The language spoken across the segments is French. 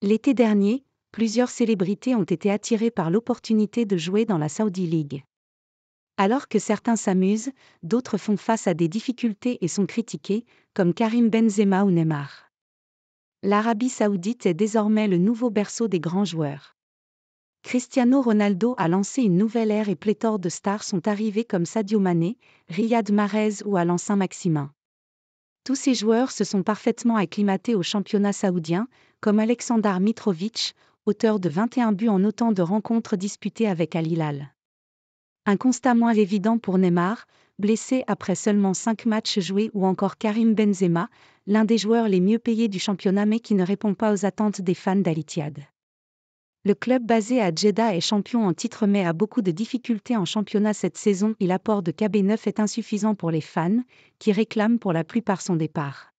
L'été dernier, plusieurs célébrités ont été attirées par l'opportunité de jouer dans la Saudi League. Alors que certains s'amusent, d'autres font face à des difficultés et sont critiqués, comme Karim Benzema ou Neymar. L'Arabie saoudite est désormais le nouveau berceau des grands joueurs. Cristiano Ronaldo a lancé une nouvelle ère et pléthore de stars sont arrivées comme Sadio Mané, Riyad Mahrez ou Alain Saint-Maximin. Tous ces joueurs se sont parfaitement acclimatés au championnat saoudien, comme Aleksandar Mitrovic, auteur de 21 buts en autant de rencontres disputées avec Al Hilal. Un constat moins évident pour Neymar, blessé après seulement 5 matchs joués ou encore Karim Benzema, l'un des joueurs les mieux payés du championnat mais qui ne répond pas aux attentes des fans dal le club basé à Jeddah est champion en titre mais a beaucoup de difficultés en championnat cette saison et l'apport de KB9 est insuffisant pour les fans, qui réclament pour la plupart son départ.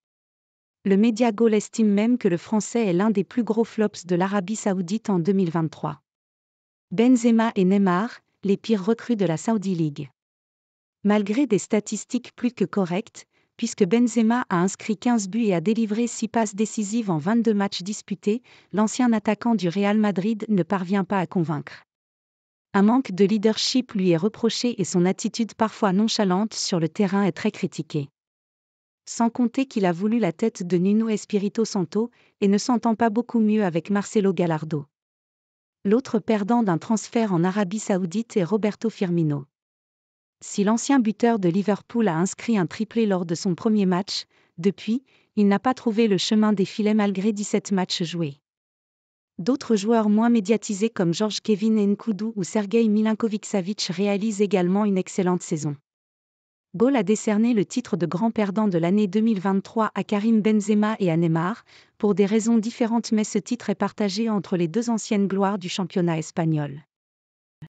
Le média Goal estime même que le français est l'un des plus gros flops de l'Arabie saoudite en 2023. Benzema et Neymar, les pires recrues de la Saudi League. Malgré des statistiques plus que correctes, puisque Benzema a inscrit 15 buts et a délivré 6 passes décisives en 22 matchs disputés, l'ancien attaquant du Real Madrid ne parvient pas à convaincre. Un manque de leadership lui est reproché et son attitude parfois nonchalante sur le terrain est très critiquée. Sans compter qu'il a voulu la tête de Nuno Espirito Santo et ne s'entend pas beaucoup mieux avec Marcelo Gallardo. L'autre perdant d'un transfert en Arabie saoudite est Roberto Firmino. Si l'ancien buteur de Liverpool a inscrit un triplé lors de son premier match, depuis, il n'a pas trouvé le chemin des filets malgré 17 matchs joués. D'autres joueurs moins médiatisés comme George Kevin Enkoudou ou Sergei Milinkovic-Savic réalisent également une excellente saison. Gaulle a décerné le titre de grand perdant de l'année 2023 à Karim Benzema et à Neymar, pour des raisons différentes mais ce titre est partagé entre les deux anciennes gloires du championnat espagnol.